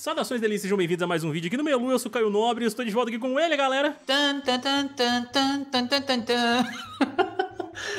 Saudações delícias, sejam bem-vindos a mais um vídeo aqui no Melu, eu sou Caio Nobre e estou de volta aqui com ele, galera. Tan, tan, tan, tan, tan, tan, tan, tan.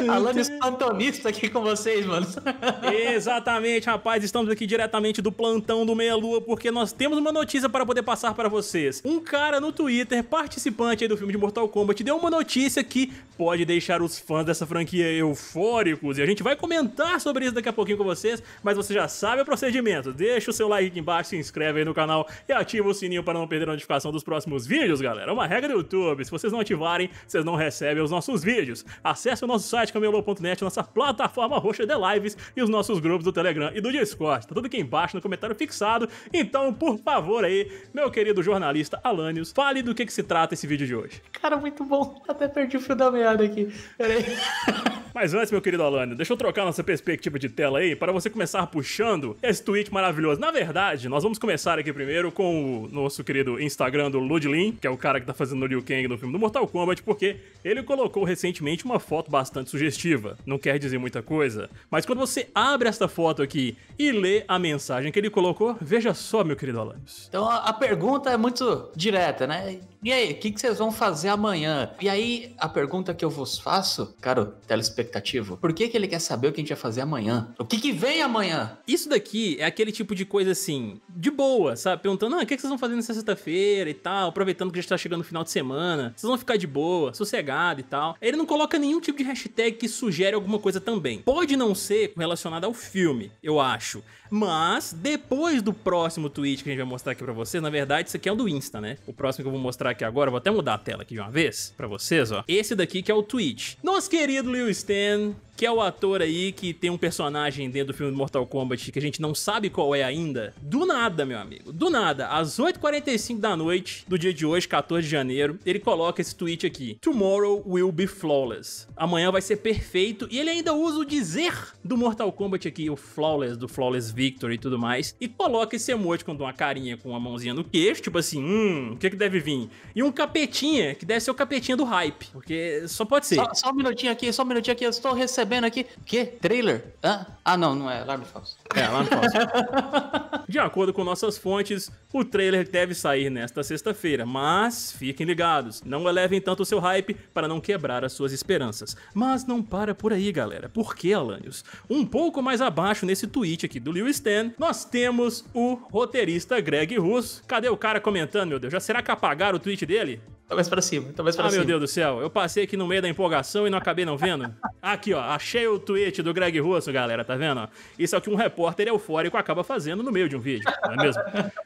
Alan Pantonista aqui com vocês, mano. Exatamente, rapaz. Estamos aqui diretamente do plantão do Meia Lua, porque nós temos uma notícia para poder passar para vocês. Um cara no Twitter, participante do filme de Mortal Kombat, deu uma notícia que pode deixar os fãs dessa franquia eufóricos. E a gente vai comentar sobre isso daqui a pouquinho com vocês, mas você já sabe o procedimento. Deixa o seu like aqui embaixo, se inscreve aí no canal e ativa o sininho para não perder a notificação dos próximos vídeos, galera. É uma regra do YouTube. Se vocês não ativarem, vocês não recebem os nossos vídeos. Acesse o nosso site camelô.net, nossa plataforma roxa de lives e os nossos grupos do Telegram e do Discord. Tá tudo aqui embaixo no comentário fixado. Então, por favor aí, meu querido jornalista Alanios, fale do que, que se trata esse vídeo de hoje. Cara, muito bom. Até perdi o fio da meada aqui. Peraí. Mas antes, meu querido Alan, deixa eu trocar nossa perspectiva de tela aí para você começar puxando esse tweet maravilhoso. Na verdade, nós vamos começar aqui primeiro com o nosso querido Instagram do Ludlin, que é o cara que tá fazendo o Liu Kang no filme do Mortal Kombat, porque ele colocou recentemente uma foto bastante sugestiva. Não quer dizer muita coisa, mas quando você abre esta foto aqui e lê a mensagem que ele colocou, veja só, meu querido Alan. Então a pergunta é muito direta, né? E aí, o que, que vocês vão fazer amanhã? E aí, a pergunta que eu vos faço, cara, telespectador, expectativa? Por que, que ele quer saber o que a gente vai fazer amanhã? O que, que vem amanhã? Isso daqui é aquele tipo de coisa assim, de boa, sabe? Perguntando, ah, o que, que vocês vão fazer nessa sexta-feira e tal, aproveitando que já está chegando o final de semana, vocês vão ficar de boa, sossegado e tal. Ele não coloca nenhum tipo de hashtag que sugere alguma coisa também. Pode não ser relacionada ao filme, eu acho. Mas, depois do próximo tweet que a gente vai mostrar aqui pra vocês, na verdade, isso aqui é o do Insta, né? O próximo que eu vou mostrar aqui agora, vou até mudar a tela aqui de uma vez pra vocês, ó. Esse daqui que é o tweet. Nosso querido Lewis understand que é o ator aí que tem um personagem dentro do filme Mortal Kombat que a gente não sabe qual é ainda. Do nada, meu amigo. Do nada, às 8h45 da noite do dia de hoje, 14 de janeiro, ele coloca esse tweet aqui: Tomorrow will be flawless. Amanhã vai ser perfeito. E ele ainda usa o dizer do Mortal Kombat aqui, o flawless, do flawless victory e tudo mais. E coloca esse emoji com uma carinha com uma mãozinha no queixo, tipo assim: hum, o que, que deve vir? E um capetinha, que deve ser o capetinha do hype. Porque só pode ser. Só, só um minutinho aqui, só um minutinho aqui, eu estou recebendo recebendo aqui. Que? Trailer? Hã? Ah, não, não é. Alarme falso. É, alarme falso. De acordo com nossas fontes, o trailer deve sair nesta sexta-feira, mas fiquem ligados, não elevem tanto o seu hype para não quebrar as suas esperanças. Mas não para por aí, galera. Por que, Alanios? Um pouco mais abaixo nesse tweet aqui do Liu Stan, nós temos o roteirista Greg Russo. Cadê o cara comentando, meu Deus? Já será que apagaram o tweet dele? Talvez para cima, talvez pra ah, cima. Ah, meu Deus do céu, eu passei aqui no meio da empolgação e não acabei não vendo. Aqui, ó, achei o tweet do Greg Russo, galera, tá vendo? Isso é o que um repórter eufórico acaba fazendo no meio de um vídeo, não é mesmo?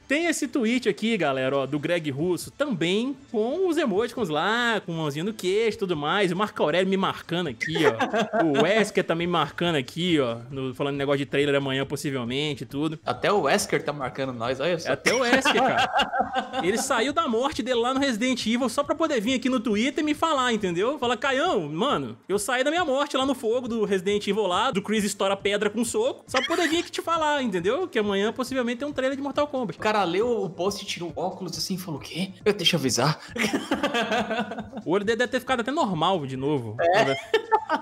Tem esse tweet aqui, galera, ó, do Greg Russo, também com os emoticons lá, com mãozinha no queixo e tudo mais. O Marco Aurélio me marcando aqui, ó. o Wesker também tá marcando aqui, ó. No, falando negócio de trailer amanhã, possivelmente, tudo. Até o Wesker tá marcando nós, olha só. Até o Wesker, cara. Ele saiu da morte dele lá no Resident Evil só pra poder vir aqui no Twitter e me falar, entendeu? Fala, Caião, mano, eu saí da minha morte lá no fogo do Resident Evil lá, do Chris estoura pedra com soco, só pra poder vir aqui te falar, entendeu? Que amanhã possivelmente tem um trailer de Mortal Kombat. Cara, cara leu o post, e tirou o óculos assim e falou: o quê? Eu, deixa eu avisar. o olho dele deve ter ficado até normal de novo. É. Né?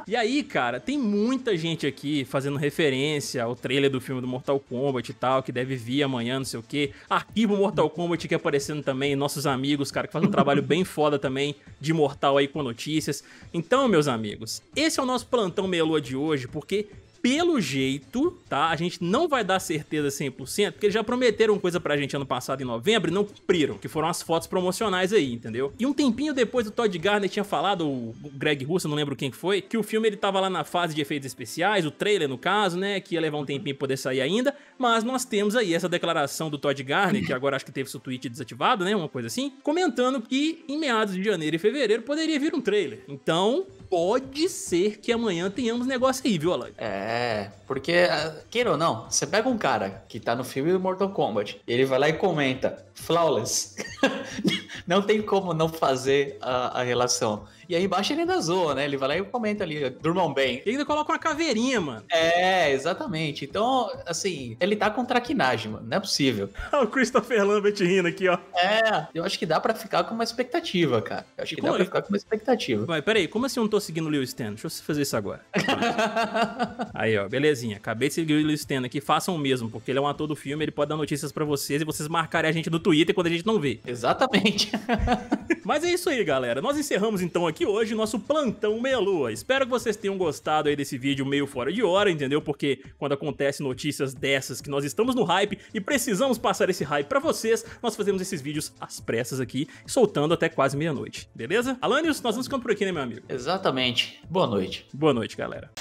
E aí, cara, tem muita gente aqui fazendo referência ao trailer do filme do Mortal Kombat e tal, que deve vir amanhã, não sei o quê. Arquivo Mortal Kombat que é aparecendo também, nossos amigos, cara, que fazem um trabalho bem foda também de Mortal aí com notícias. Então, meus amigos, esse é o nosso plantão Melua de hoje, porque pelo jeito, tá? A gente não vai dar certeza 100%, porque eles já prometeram coisa pra gente ano passado em novembro e não cumpriram, que foram as fotos promocionais aí, entendeu? E um tempinho depois o Todd Garner tinha falado, o Greg Russo, não lembro quem foi, que o filme ele tava lá na fase de efeitos especiais, o trailer no caso, né, que ia levar um tempinho pra poder sair ainda, mas nós temos aí essa declaração do Todd Garner, que agora acho que teve seu tweet desativado, né, uma coisa assim, comentando que em meados de janeiro e fevereiro poderia vir um trailer. Então, pode ser que amanhã tenhamos negócio aí, viu, Alan? É, é, porque, ah, queira ou não, você pega um cara que tá no filme do Mortal Kombat, ele vai lá e comenta, flawless. não tem como não fazer a, a relação. E aí embaixo ele ainda zoa, né? Ele vai lá e comenta ali, durmam bem. E ainda coloca uma caveirinha, mano. É, exatamente. Então, assim, ele tá com traquinagem, mano. Não é possível. o Christopher Lambert rindo aqui, ó. É, eu acho que dá pra ficar com uma expectativa, cara. Eu acho que como dá pra ficar com uma expectativa. Vai, peraí, como assim eu não tô seguindo o Lewis Stan? Deixa eu fazer isso agora. aí, ó, belezinha. Acabei de seguir o Lewis Stan aqui. Façam o mesmo, porque ele é um ator do filme, ele pode dar notícias pra vocês e vocês marcarem a gente no Twitter quando a gente não vê. Exatamente. Mas é isso aí, galera. Nós encerramos então aqui aqui hoje, nosso plantão meia-lua. Espero que vocês tenham gostado aí desse vídeo meio fora de hora, entendeu? Porque quando acontece notícias dessas que nós estamos no hype e precisamos passar esse hype pra vocês, nós fazemos esses vídeos às pressas aqui, soltando até quase meia-noite, beleza? Alanios, nós vamos ficando por aqui, né, meu amigo? Exatamente. Boa noite. Boa noite, galera.